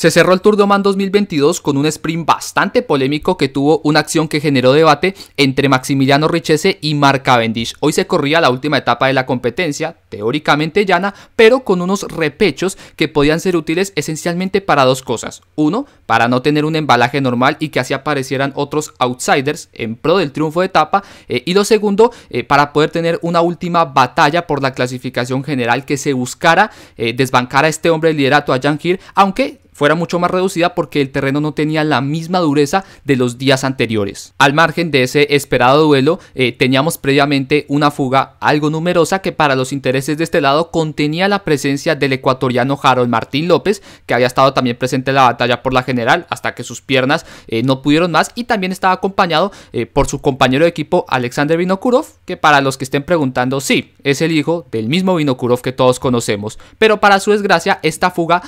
Se cerró el Tour de Oman 2022 con un sprint bastante polémico que tuvo una acción que generó debate entre Maximiliano Richese y Mark Cavendish. Hoy se corría la última etapa de la competencia, teóricamente llana, pero con unos repechos que podían ser útiles esencialmente para dos cosas. Uno, para no tener un embalaje normal y que así aparecieran otros outsiders en pro del triunfo de etapa. Eh, y lo segundo, eh, para poder tener una última batalla por la clasificación general que se buscara eh, desbancar a este hombre de liderato, a Jan Gir, aunque fuera mucho más reducida porque el terreno no tenía la misma dureza de los días anteriores. Al margen de ese esperado duelo, eh, teníamos previamente una fuga algo numerosa que para los intereses de este lado contenía la presencia del ecuatoriano Harold Martín López, que había estado también presente en la batalla por la general hasta que sus piernas eh, no pudieron más y también estaba acompañado eh, por su compañero de equipo Alexander Vinokurov, que para los que estén preguntando, sí, es el hijo del mismo Vinokurov que todos conocemos, pero para su desgracia esta fuga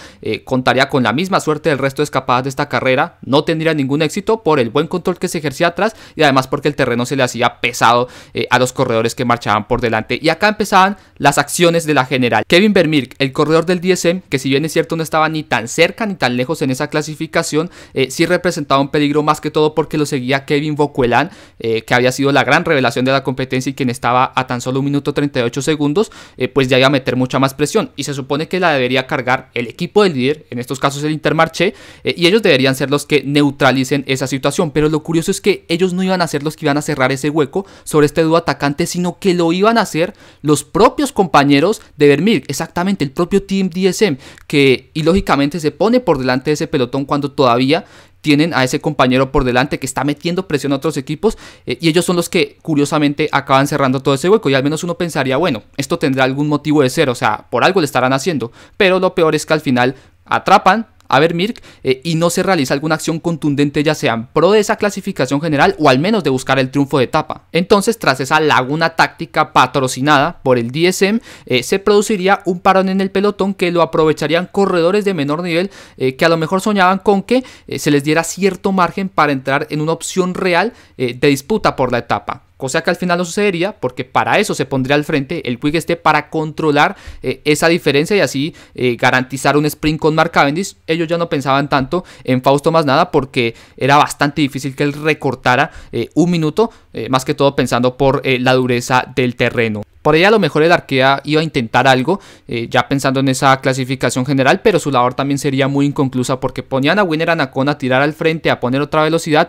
contaría con la misma misma suerte del resto de escapadas de esta carrera, no tendría ningún éxito por el buen control que se ejercía atrás y además porque el terreno se le hacía pesado eh, a los corredores que marchaban por delante. Y acá empezaban las acciones de la general. Kevin Vermeer el corredor del DSM, que si bien es cierto no estaba ni tan cerca ni tan lejos en esa clasificación, eh, sí representaba un peligro más que todo porque lo seguía Kevin Bocuelán, eh, que había sido la gran revelación de la competencia y quien estaba a tan solo un minuto 38 segundos, pues ya iba a meter mucha más presión. Y se supone que la debería cargar el equipo del líder, en estos casos el Intermarché eh, y ellos deberían ser los que neutralicen esa situación. Pero lo curioso es que ellos no iban a ser los que iban a cerrar ese hueco sobre este dúo atacante, sino que lo iban a hacer los propios compañeros de Vermil, exactamente el propio Team DSM, que ilógicamente se pone por delante de ese pelotón cuando todavía tienen a ese compañero por delante que está metiendo presión a otros equipos eh, y ellos son los que curiosamente acaban cerrando todo ese hueco y al menos uno pensaría, bueno, esto tendrá algún motivo de ser, o sea, por algo le estarán haciendo, pero lo peor es que al final atrapan, a ver eh, y no se realiza alguna acción contundente ya sea pro de esa clasificación general o al menos de buscar el triunfo de etapa. Entonces, tras esa laguna táctica patrocinada por el DSM, eh, se produciría un parón en el pelotón que lo aprovecharían corredores de menor nivel eh, que a lo mejor soñaban con que se les diera cierto margen para entrar en una opción real de disputa por la etapa. O sea que al final no sucedería porque para eso se pondría al frente el Quick esté para controlar eh, esa diferencia y así eh, garantizar un sprint con Mark Cavendish. Ellos ya no pensaban tanto en Fausto más nada porque era bastante difícil que él recortara eh, un minuto, más que todo pensando por la dureza del terreno. Por ahí a lo mejor el arquea iba a intentar algo, ya pensando en esa clasificación general, pero su labor también sería muy inconclusa porque ponían a Winner Anacon a tirar al frente, a poner otra velocidad,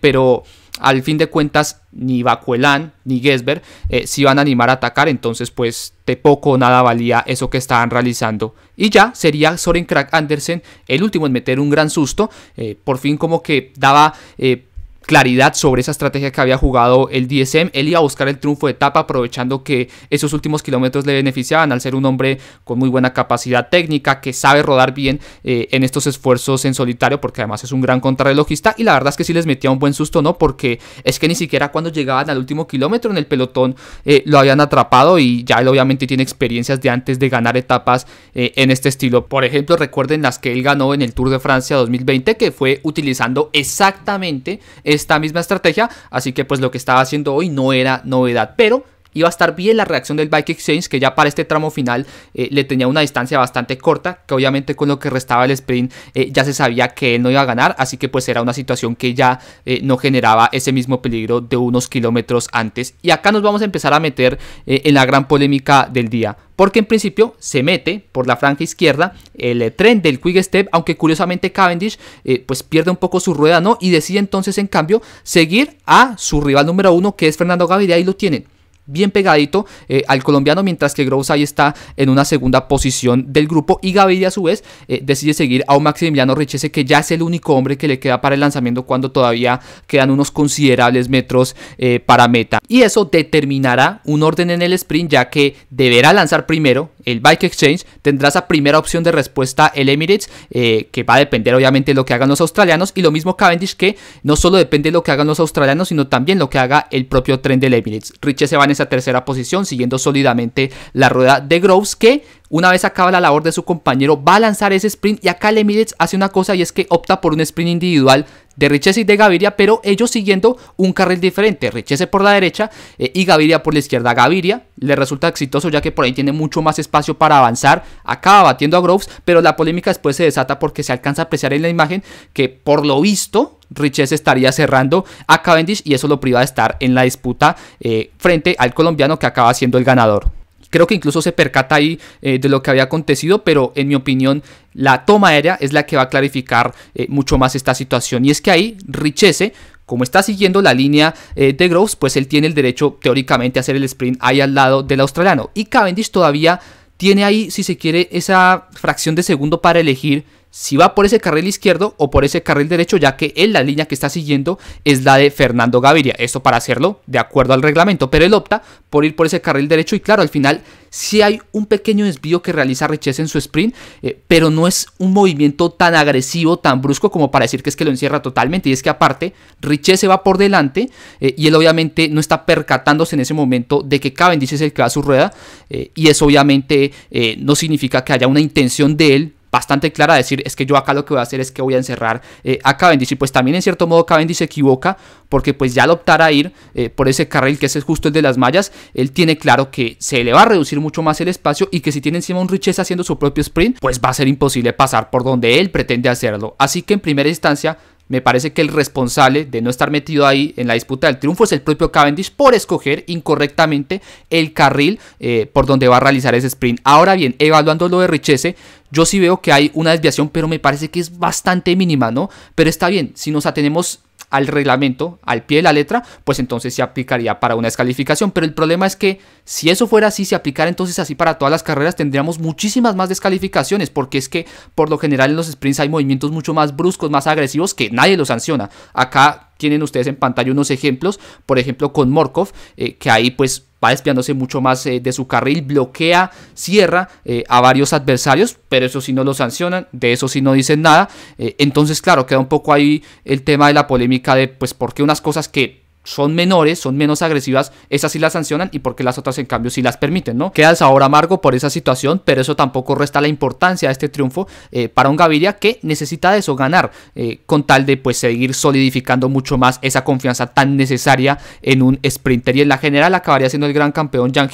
pero al fin de cuentas ni Bacuelán ni Gesberg eh, se iban a animar a atacar, entonces pues de poco o nada valía eso que estaban realizando. Y ya sería Soren Crack Andersen el último en meter un gran susto, eh, por fin como que daba... Eh, claridad sobre esa estrategia que había jugado el DSM. Él iba a buscar el triunfo de etapa aprovechando que esos últimos kilómetros le beneficiaban al ser un hombre con muy buena capacidad técnica, que sabe rodar bien eh, en estos esfuerzos en solitario, porque además es un gran contrarrelojista. Y la verdad es que sí les metía un buen susto, ¿no? Porque es que ni siquiera cuando llegaban al último kilómetro en el pelotón eh, lo habían atrapado y ya él obviamente tiene experiencias de antes de ganar etapas eh, en este estilo. Por ejemplo, recuerden las que él ganó en el Tour de Francia 2020, que fue utilizando exactamente esta misma estrategia, así que pues lo que estaba haciendo hoy no era novedad, pero Iba a estar bien la reacción del Bike Exchange, que ya para este tramo final eh, le tenía una distancia bastante corta, que obviamente con lo que restaba el sprint eh, ya se sabía que él no iba a ganar, así que pues era una situación que ya eh, no generaba ese mismo peligro de unos kilómetros antes. Y acá nos vamos a empezar a meter en la gran polémica del día porque en principio se mete por la franja izquierda el tren del Quick Step, aunque curiosamente Cavendish pues pierde un poco su rueda, ¿no? Y decide entonces en cambio seguir a su rival número uno que es Fernando Gaviria y lo tienen bien pegadito eh, al colombiano, mientras que Gross ahí está en una segunda posición del grupo y Gaviria a su vez eh, decide seguir a un Maximiliano Richese que ya es el único hombre que le queda para el lanzamiento cuando todavía quedan unos considerables metros eh, para meta y eso determinará un orden en el sprint ya que deberá lanzar primero el Bike Exchange, tendrá esa primera opción de respuesta el Emirates que va a depender obviamente de lo que hagan los australianos y lo mismo Cavendish que no solo depende de lo que hagan los australianos sino también lo que haga el propio tren del Emirates. Richese va a esa tercera posición, siguiendo sólidamente la rueda de Groves, que una vez acaba la labor de su compañero va a lanzar ese sprint y acá Emirates hace una cosa y es que opta por un sprint individual de Richese y de Gaviria, pero ellos siguiendo un carril diferente, Richese por la derecha eh, y Gaviria por la izquierda. Gaviria le resulta exitoso ya que por ahí tiene mucho más espacio para avanzar, acaba batiendo a Groves, pero la polémica después se desata porque se alcanza a apreciar en la imagen que por lo visto Richese estaría cerrando a Cavendish y eso lo priva de estar en la disputa eh, frente al colombiano que acaba siendo el ganador. Creo que incluso se percata ahí eh, de lo que había acontecido, pero en mi opinión la toma aérea es la que va a clarificar eh, mucho más esta situación. Y es que ahí Richese como está siguiendo la línea de Groves, pues él tiene el derecho teóricamente a hacer el sprint ahí al lado del australiano. Y Cavendish todavía tiene ahí, si se quiere, esa fracción de segundo para elegir si va por ese carril izquierdo o por ese carril derecho, ya que él la línea que está siguiendo es la de Fernando Gaviria. Esto para hacerlo de acuerdo al reglamento, pero él opta por ir por ese carril derecho y claro, al final si sí hay un pequeño desvío que realiza Richese en su sprint, eh, pero no es un movimiento tan agresivo, tan brusco como para decir que es que lo encierra totalmente. Y es que aparte, Richese se va por delante eh, y él obviamente no está percatándose en ese momento de que Cavendish es el que va a su rueda eh, y eso obviamente no significa que haya una intención de él bastante clara, decir es que yo acá lo que voy a hacer es que voy a encerrar eh, a Cavendish y pues también en cierto modo Cavendish se equivoca porque pues ya al optar a ir eh, por ese carril que es justo el de las mallas, él tiene claro que se le va a reducir mucho más el espacio y que si tiene encima un Richesse haciendo su propio sprint, pues va a ser imposible pasar por donde él pretende hacerlo. Así que en primera instancia me parece que el responsable de no estar metido ahí en la disputa del triunfo es el propio Cavendish por escoger incorrectamente el carril eh, por donde va a realizar ese sprint. Ahora bien, evaluando lo de Richese, yo sí veo que hay una desviación, pero me parece que es bastante mínima, ¿no? Pero está bien, si nos atenemos al reglamento, al pie de la letra, pues entonces se aplicaría para una descalificación. Pero el problema es que si eso fuera así, si aplicara entonces así para todas las carreras, tendríamos muchísimas más descalificaciones, porque es que por lo general en los sprints hay movimientos mucho más bruscos, más agresivos, que nadie los sanciona. Acá tienen ustedes en pantalla unos ejemplos, por ejemplo con Morkov, eh, que ahí pues va despiándose mucho más eh, de su carril, bloquea, cierra eh, a varios adversarios, pero eso sí no lo sancionan, de eso sí no dicen nada. Eh, entonces, claro, queda un poco ahí el tema de la polémica de, pues, por qué unas cosas que son menores, son menos agresivas, esas sí las sancionan y porque las otras en cambio sí las permiten, ¿no? Queda el sabor amargo por esa situación, pero eso tampoco resta la importancia de este triunfo eh, para un Gaviria que necesita de eso, ganar, eh, con tal de pues seguir solidificando mucho más esa confianza tan necesaria en un sprinter y en la general acabaría siendo el gran campeón Jan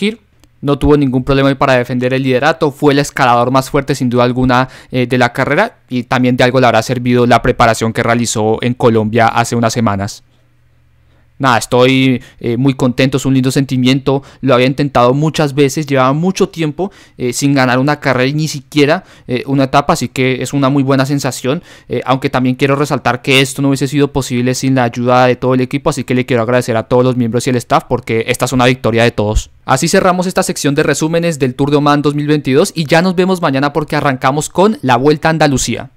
no tuvo ningún problema para defender el liderato, fue el escalador más fuerte sin duda alguna eh, de la carrera y también de algo le habrá servido la preparación que realizó en Colombia hace unas semanas nada, estoy eh, muy contento, es un lindo sentimiento, lo había intentado muchas veces, llevaba mucho tiempo eh, sin ganar una carrera y ni siquiera eh, una etapa, así que es una muy buena sensación, aunque también quiero resaltar que esto no hubiese sido posible sin la ayuda de todo el equipo, así que le quiero agradecer a todos los miembros y el staff porque esta es una victoria de todos. Así cerramos esta sección de resúmenes del Tour de Oman 2022 y ya nos vemos mañana porque arrancamos con la Vuelta a Andalucía.